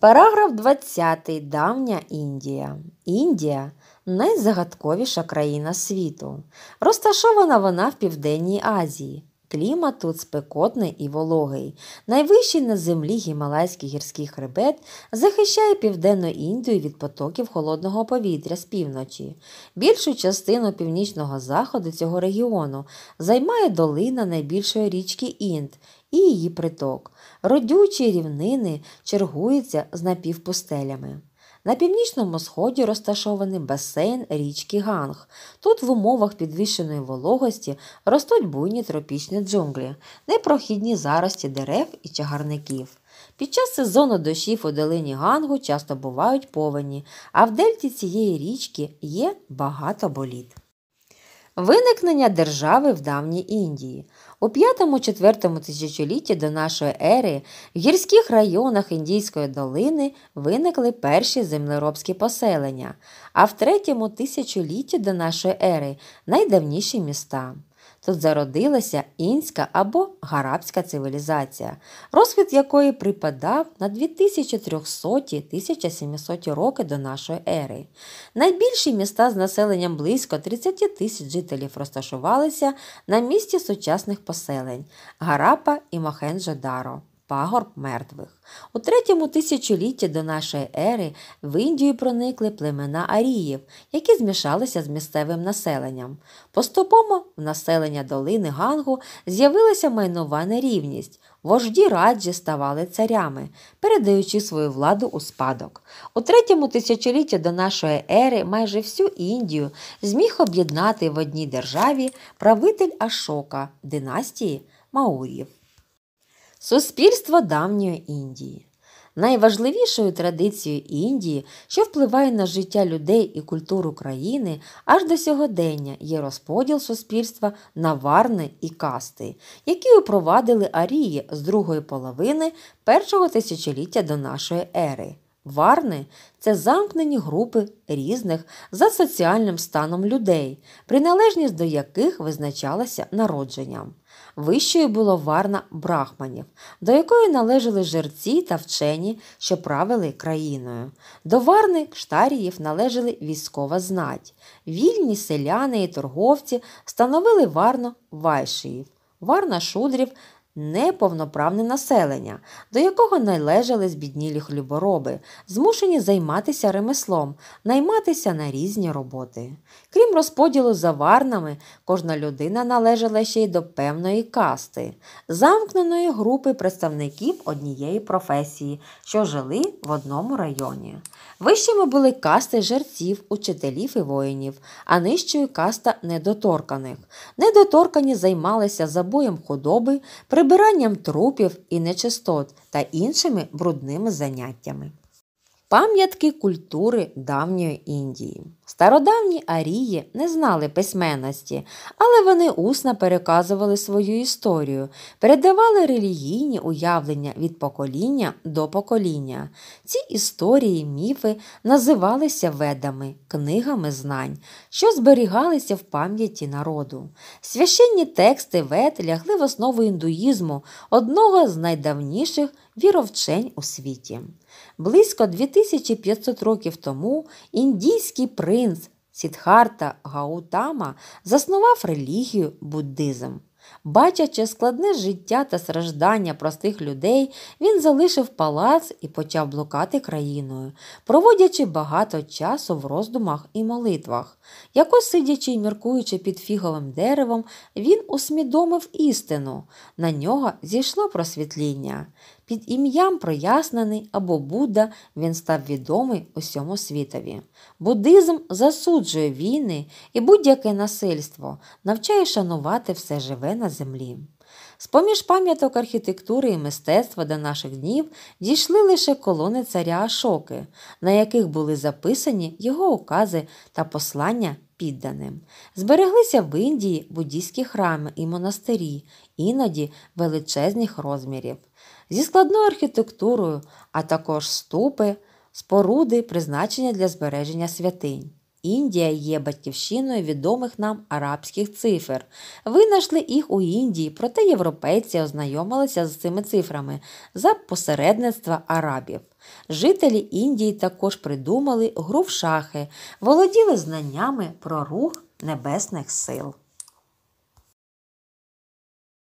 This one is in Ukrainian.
Параграф 20. Давня Індія. Індія найзагадковіша країна світу. Розташована вона в Південній Азії, Клімат тут спекотний і вологий. Найвищий на землі гімалайський гірський хребет захищає південну Індію від потоків холодного повітря з півночі. Більшу частину північного заходу цього регіону займає долина найбільшої річки Інд і її приток. Родючі рівнини чергуються з напівпустелями. На північному сході розташований басейн річки Ганг. Тут в умовах підвищеної вологості ростуть буйні тропічні джунглі, непрохідні зарості дерев і чагарників. Під час сезону дощів у долині Гангу часто бувають повені, а в дельті цієї річки є багато боліт. Виникнення держави в давній Індії. У 5-4 тисячолітті до нашої ери в гірських районах Індійської долини виникли перші землеробські поселення, а в 3 тисячолітті до нашої ери найдавніші міста. Тут зародилася інська або гарабська цивілізація, розквіт якої припадав на 2300-1700 роки до нашої ери. Найбільші міста з населенням близько 30 тисяч жителів розташувалися на місці сучасних поселень Гарапа і Махенджо-Даро пагорб мертвих. У третьому тисячолітті до нашої ери в Індію проникли племена аріїв, які змішалися з місцевим населенням. Поступово в населення долини Гангу з'явилася майнова нерівність. Вожді раджі ставали царями, передаючи свою владу у спадок. У третьому тисячолітті до нашої ери майже всю Індію зміг об'єднати в одній державі правитель Ашока династії Маурів. Суспільство давньої Індії. Найважливішою традицією Індії, що впливає на життя людей і культуру країни, аж до сьогодення є розподіл суспільства на варни і касти, які упровадили арії з другої половини першого тисячоліття до нашої ери. Варни це замкнені групи різних за соціальним станом людей, приналежність до яких визначалася народженням вищою була варна брахманів, до якої належали жерці та вчені, що правили країною. До варни кштаріїв належали військова знать. Вільні селяни і торговці становили варно вайшиїв. Варна шудрів неповноправне населення, до якого належали збіднілі хлібороби, змушені займатися ремеслом, найматися на різні роботи. Крім розподілу за варнами, кожна людина належала ще й до певної касти, замкненої групи представників однієї професії, що жили в одному районі. Вищими були касти жерців, учителів і воїнів, а нижчою каста недоторканих. Недоторкані займалися забоєм худоби, прибутковим прибиранням трупів і нечистот та іншими брудними заняттями. Пам'ятки культури давньої Індії Стародавні арії не знали письменності, але вони усно переказували свою історію, передавали релігійні уявлення від покоління до покоління. Ці історії, міфи називалися ведами, книгами знань, що зберігалися в пам'яті народу. Священні тексти вед лягли в основу індуїзму, одного з найдавніших віровчень у світі. Близько 2500 років тому індійський при принц Сідхарта Гаутама заснував релігію буддизм. Бачачи складне життя та страждання простих людей, він залишив палац і почав блукати країною, проводячи багато часу в роздумах і молитвах. Якось сидячи і міркуючи під фіговим деревом, він усмідомив істину. На нього зійшло просвітління. Під ім'ям прояснений або Будда він став відомий усьому світові. Буддизм засуджує війни і будь-яке насильство, навчає шанувати все живе на землі. З-поміж пам'яток архітектури і мистецтва до наших днів дійшли лише колони царя Ашоки, на яких були записані його укази та послання підданим. Збереглися в Індії буддійські храми і монастирі, іноді величезних розмірів, зі складною архітектурою, а також ступи, споруди, призначення для збереження святинь. Індія є батьківщиною відомих нам арабських цифр. Винайшли їх у Індії, проте європейці ознайомилися з цими цифрами за посередництва арабів. Жителі Індії також придумали гру в шахи, володіли знаннями про рух небесних сил.